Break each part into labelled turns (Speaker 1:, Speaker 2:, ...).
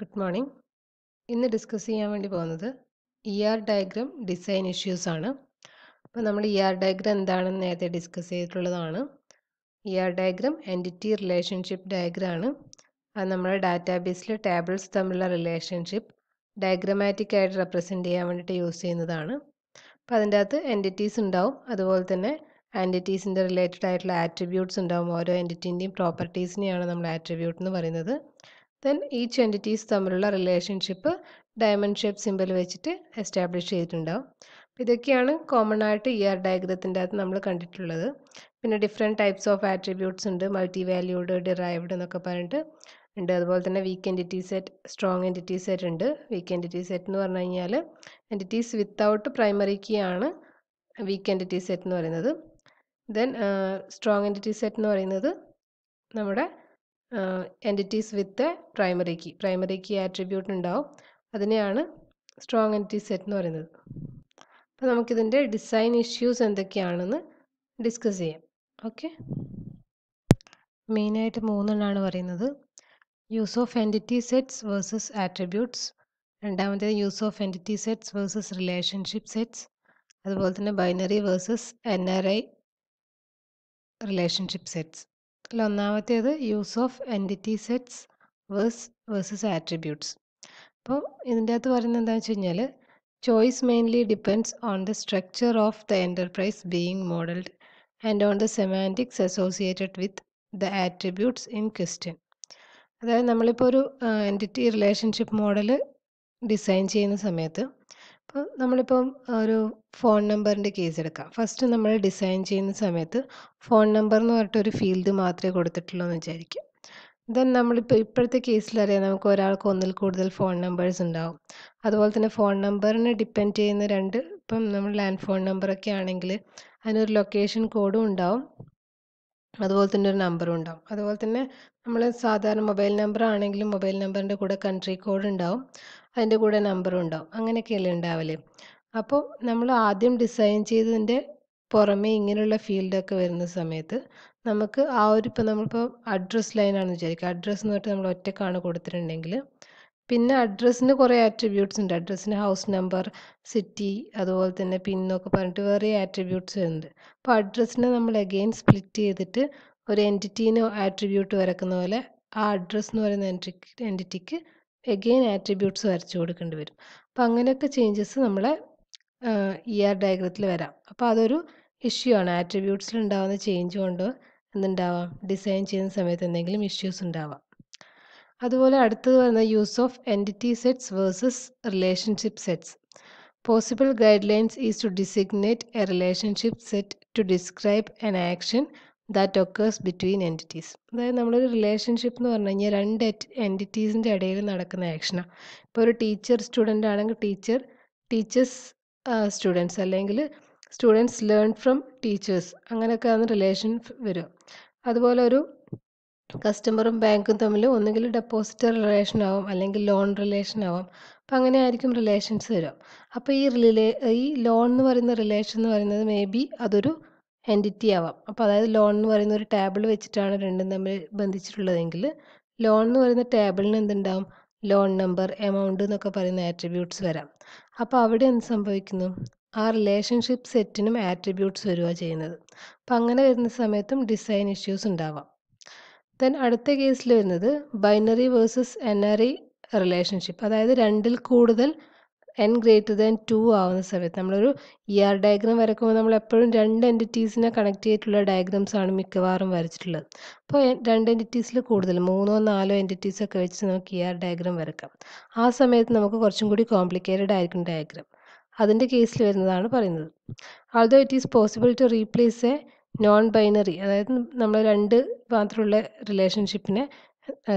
Speaker 1: good morning ഇന്ന് discuss ചെയ്യാൻ വേണ്ടി പോകുന്നത് E R diagram design issues ആണ് അപ്പോൾ നമ്മൾ ഇ e ആർ ഡയഗ്രം എന്താണെന്ന് നേരത്തെ ഡിസ്കസ് ചെയ്തിട്ടുള്ളതാണ് E R diagram entity relationship diagram ആണ് അത് നമ്മുടെ ഡാറ്റാബേസിൽ ടേബിൾസ് തമ്മിലുള്ള റിലേഷൻഷിപ്പ് ഡയഗ്രമാറ്റിക് ആയിട്ട് റെപ്രസെൻറ്റ് ചെയ്യാൻ വേണ്ടിയിട്ട് യൂസ് ചെയ്യുന്നതാണ് അപ്പോൾ അതിൻ്റെ അകത്ത് എൻറ്റിറ്റീസ് ഉണ്ടാവും അതുപോലെ തന്നെ ആൻറ്റിറ്റീസിൻ്റെ റിലേറ്റഡ് ആയിട്ടുള്ള ആട്രിബ്യൂട്ട്സ് ഉണ്ടാവും ഓരോ എൻറ്റിറ്റിൻ്റെയും പ്രോപ്പർട്ടീസിനെയാണ് നമ്മൾ ആട്രിബ്യൂട്ട് എന്ന് പറയുന്നത് ദെൻ ഈച്ച് എൻറ്റിറ്റീസ് തമ്മിലുള്ള റിലേഷൻഷിപ്പ് ഡയമണ്ട് ഷേപ്പ് സിമ്പിൾ വെച്ചിട്ട് എസ്റ്റാബ്ലിഷ് ചെയ്തിട്ടുണ്ടാവും ഇതൊക്കെയാണ് കോമൺ ആയിട്ട് ഇയർ ആർ ഡയഗ്രത്തിൻ്റെ അകത്ത് നമ്മൾ കണ്ടിട്ടുള്ളത് പിന്നെ ഡിഫറെൻറ്റ് ടൈപ്സ് ഓഫ് ആട്രിബ്യൂട്ട്സ് ഉണ്ട് മൾട്ടി വാല്യൂഡ് ഡിറൈവ്ഡ് എന്നൊക്കെ പറഞ്ഞിട്ട് ഉണ്ട് അതുപോലെ തന്നെ weak entity set strong entity set ഉണ്ട് വീക്ക് എൻറ്റിറ്റി സെറ്റ് എന്ന് പറഞ്ഞു കഴിഞ്ഞാൽ എൻറ്റിറ്റീസ് വിത്തൗട്ട് പ്രൈമറി കീ ആണ് വീക്ക് എൻറ്റിറ്റി സെറ്റ് എന്ന് പറയുന്നത് ദെൻ സ്ട്രോങ് എൻറ്റിറ്റി സെറ്റ് എന്ന് പറയുന്നത് നമ്മുടെ entities with primary key primary key attribute ഉണ്ടാവും അതിനെയാണ് സ്ട്രോങ് എൻറ്റി സെറ്റ് എന്ന് പറയുന്നത് അപ്പോൾ നമുക്കിതിൻ്റെ ഡിസൈൻ ഇഷ്യൂസ് എന്തൊക്കെയാണെന്ന് ഡിസ്കസ് ചെയ്യാം ഓക്കെ മെയിനായിട്ട് മൂന്നെണ്ണമാണ് പറയുന്നത് use of entity sets versus attributes രണ്ടാമത്തേത് use of entity sets versus relationship sets അതുപോലെ തന്നെ binary versus N R I relationship sets അതിലൊന്നാമത്തേത് use of entity sets vers versus attributes അപ്പോൾ ഇതിൻ്റെ അകത്ത് പറയുന്നത് എന്താണെന്ന് വെച്ച് കഴിഞ്ഞാൽ choice mainly depends on the structure of the enterprise being modelled and on the semantics associated with the attributes in question അതായത് നമ്മളിപ്പോൾ ഒരു എൻറ്റിറ്റി റിലേഷൻഷിപ്പ് മോഡൽ ഡിസൈൻ ചെയ്യുന്ന സമയത്ത് അപ്പോൾ നമ്മളിപ്പം ഒരു ഫോൺ നമ്പറിൻ്റെ കേസ് എടുക്കാം ഫസ്റ്റ് നമ്മൾ ഡിസൈൻ ചെയ്യുന്ന സമയത്ത് ഫോൺ നമ്പർ എന്ന് പറഞ്ഞിട്ട് ഒരു ഫീൽഡ് മാത്രമേ കൊടുത്തിട്ടുള്ളൂ എന്ന് വിചാരിക്കും ദെൻ നമ്മളിപ്പോൾ ഇപ്പോഴത്തെ കേസിലറിയാം നമുക്ക് ഒരാൾക്ക് ഒന്നിൽ കൂടുതൽ ഫോൺ നമ്പേഴ്സ് ഉണ്ടാവും അതുപോലെ തന്നെ ഫോൺ നമ്പറിനെ ഡിപ്പെൻഡ് ചെയ്യുന്ന രണ്ട് ഇപ്പം നമ്മൾ ലാൻഡ് ഫോൺ നമ്പറൊക്കെ ആണെങ്കിൽ അതിനൊരു ലൊക്കേഷൻ കോഡും ഉണ്ടാവും അതുപോലെ തന്നെ ഒരു നമ്പറും ഉണ്ടാവും അതുപോലെ തന്നെ നമ്മൾ സാധാരണ മൊബൈൽ നമ്പർ ആണെങ്കിലും മൊബൈൽ നമ്പറിൻ്റെ കൂടെ കൺട്രി കോഡ് ഉണ്ടാവും അതിൻ്റെ കൂടെ നമ്പറും ഉണ്ടാവും അങ്ങനെയൊക്കെയല്ലേ ഉണ്ടാവല് അപ്പോൾ നമ്മൾ ആദ്യം ഡിസൈൻ ചെയ്തതിൻ്റെ പുറമേ ഇങ്ങനെയുള്ള ഫീൽഡൊക്കെ വരുന്ന സമയത്ത് നമുക്ക് ആ ഒരു ഇപ്പോൾ നമ്മളിപ്പോൾ അഡ്രസ് ലൈനാണെന്ന് വിചാരിക്കുക അഡ്രസ്സ് എന്ന് പറഞ്ഞിട്ട് നമ്മൾ ഒറ്റക്കാണ് കൊടുത്തിട്ടുണ്ടെങ്കിൽ പിന്നെ അഡ്രസ്സിന് കുറേ ആട്രിബ്യൂട്ട്സ് ഉണ്ട് അഡ്രസ്സിന് ഹൗസ് നമ്പർ സിറ്റി അതുപോലെ തന്നെ പിന്നൊക്കെ പറഞ്ഞിട്ട് വേറെ ആട്രിബ്യൂട്ട്സ് വരുന്നുണ്ട് അപ്പോൾ അഡ്രസ്സിനെ നമ്മൾ അഗെയിൻ സ്പ്ലിറ്റ് ചെയ്തിട്ട് ഒരു എൻറ്റിറ്റീന് ആട്രിബ്യൂട്ട് വരക്കുന്ന പോലെ ആ അഡ്രസ്സ് എന്ന് പറയുന്ന എൻറ്റിക്ക് എൻറ്റിറ്റിക്ക് എഗെയിൻ ആട്രിബ്യൂട്ട്സ് വരച്ചു കൊടുക്കേണ്ടി വരും അപ്പം അങ്ങനെയൊക്കെ ചേഞ്ചസ് നമ്മളെ ഇ ആർ ഡയഗ്രത്തിൽ വരാം അപ്പോൾ അതൊരു ഇഷ്യൂ ആണ് ആട്രിബ്യൂട്ട്സിൽ ഉണ്ടാകുന്ന ചേഞ്ച് കൊണ്ട് എന്തുണ്ടാവാം ഡിസൈൻ ചെയ്യുന്ന സമയത്ത് എന്തെങ്കിലും ഇഷ്യൂസ് ഉണ്ടാവാം അതുപോലെ അടുത്തത് വരുന്ന use of entity sets versus relationship sets possible guidelines is to designate a relationship set to describe an action that occurs between entities അതായത് നമ്മളൊരു റിലേഷൻഷിപ്പ് എന്ന് പറഞ്ഞു കഴിഞ്ഞാൽ രണ്ട് എൻറ്റിറ്റീസിൻ്റെ ഇടയിൽ നടക്കുന്ന ആക്ഷനാണ് ഇപ്പോൾ ഒരു ടീച്ചർ സ്റ്റുഡൻ്റ് ആണെങ്കിൽ ടീച്ചർ ടീച്ചേഴ്സ് സ്റ്റുഡൻസ് അല്ലെങ്കിൽ സ്റ്റുഡൻസ് ലേൺ ഫ്രം ടീച്ചേഴ്സ് അങ്ങനെയൊക്കെ ആണ് റിലേഷൻ വരും അതുപോലെ ഒരു കസ്റ്റമറും ബാങ്കും തമ്മിൽ ഒന്നുകിൽ ഡെപ്പോസിറ്റർ റിലേഷൻ ആവും അല്ലെങ്കിൽ ലോൺ റിലേഷൻ ആവും അപ്പം അങ്ങനെ ആയിരിക്കും റിലേഷൻസ് വരും അപ്പോൾ ഈ റിലേ ഈ ലോൺ എന്ന് പറയുന്ന റിലേഷൻ എന്ന് പറയുന്നത് മേ ബി അതൊരു എൻറ്റിറ്റി ആവാം അപ്പോൾ അതായത് ലോൺ എന്ന് പറയുന്ന ഒരു ടേബിൾ വെച്ചിട്ടാണ് രണ്ടും തമ്മിൽ ബന്ധിച്ചിട്ടുള്ളതെങ്കിൽ ലോൺ എന്ന് പറയുന്ന ടേബിളിന് എന്തുണ്ടാവും ലോൺ നമ്പർ എമൗണ്ട് എന്നൊക്കെ പറയുന്ന ആട്രിബ്യൂട്ട്സ് വരാം അപ്പോൾ അവിടെ എന്ത് സംഭവിക്കുന്നു ആ റിലേഷൻഷിപ്പ് സെറ്റിനും ആട്രിബ്യൂട്ട്സ് വരിക ചെയ്യുന്നത് അപ്പോൾ അങ്ങനെ വരുന്ന സമയത്തും ഡിസൈൻ ഇഷ്യൂസ് ഉണ്ടാവാം ദെൻ അടുത്ത കേസിൽ വരുന്നത് binary versus N R relationship അതായത് രണ്ടിൽ കൂടുതൽ എൻ ഗ്രേറ്റർ ദാൻ ടു ആവുന്ന സമയത്ത് നമ്മളൊരു ഇ ആർ ഡയഗ്രാം വരക്കുമ്പോൾ നമ്മൾ എപ്പോഴും രണ്ട് എൻറ്റിറ്റീസിനെ കണക്ട് ചെയ്തിട്ടുള്ള ഡയഗ്രാംസ് ആണ് മിക്കവാറും വരച്ചിട്ടുള്ളത് അപ്പോൾ രണ്ട് എൻറ്റിറ്റീസിൽ കൂടുതൽ മൂന്നോ നാലോ എൻറ്റിറ്റീസൊക്കെ വെച്ച് നമുക്ക് ഇ ആർ ഡയഗ്രാം വരക്കാം ആ സമയത്ത് നമുക്ക് കുറച്ചും കൂടി കോംപ്ലിക്കേറ്റഡ് ആയിരിക്കും ഡയഗ്രാം അതിൻ്റെ കേസിൽ വരുന്നതാണ് പറയുന്നത് although it is possible to replace a non binary അതായത് നമ്മൾ രണ്ട് മാത്രമുള്ള റിലേഷൻഷിപ്പിനെ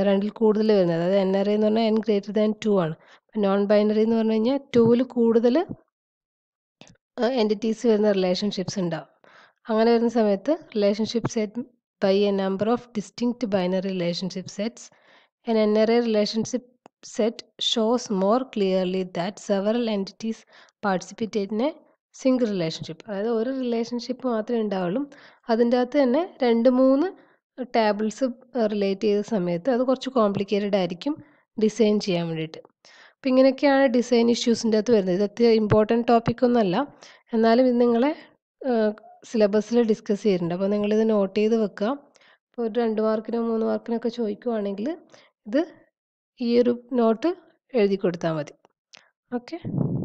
Speaker 1: രണ്ടിൽ കൂടുതൽ വരുന്നത് അതായത് എൻ ആർ ഐ എന്ന് പറഞ്ഞാൽ എൻ ഗ്രേറ്റർ ദാൻ ടു ആണ് നോൺ ബൈനറി എന്ന് പറഞ്ഞു കഴിഞ്ഞാൽ ടൂവിൽ കൂടുതൽ എൻറ്റിറ്റീസ് വരുന്ന റിലേഷൻഷിപ്സ് ഉണ്ടാവും അങ്ങനെ വരുന്ന സമയത്ത് relationship set by a number of distinct binary relationship sets N N R I relationship set shows more clearly that several entities participate in a single relationship അതായത് ഒരു റിലേഷൻഷിപ്പ് മാത്രമേ ഉണ്ടാവുള്ളൂ അതിൻ്റെ അകത്ത് തന്നെ രണ്ട് മൂന്ന് ടേബിൾസ് റിലേറ്റ് ചെയ്ത സമയത്ത് അത് കുറച്ച് കോംപ്ലിക്കേറ്റഡ് ആയിരിക്കും ഡിസൈൻ ചെയ്യാൻ വേണ്ടിയിട്ട് അപ്പോൾ ഇങ്ങനെയൊക്കെയാണ് ഡിസൈൻ ഇഷ്യൂസിൻ്റെ അകത്ത് വരുന്നത് ഇതൊക്കെ ഇമ്പോർട്ടൻറ്റ് ടോപ്പിക്കൊന്നുമല്ല എന്നാലും ഇത് നിങ്ങളെ സിലബസിൽ ഡിസ്കസ് ചെയ്യുന്നുണ്ട് അപ്പോൾ നിങ്ങളിത് നോട്ട് ചെയ്ത് വെക്കുക അപ്പോൾ ഒരു രണ്ട് മാർക്കിനോ മൂന്ന് മാർക്കിനൊക്കെ ചോദിക്കുവാണെങ്കിൽ ഇത് ഈ ഒരു നോട്ട് എഴുതി കൊടുത്താൽ മതി ഓക്കെ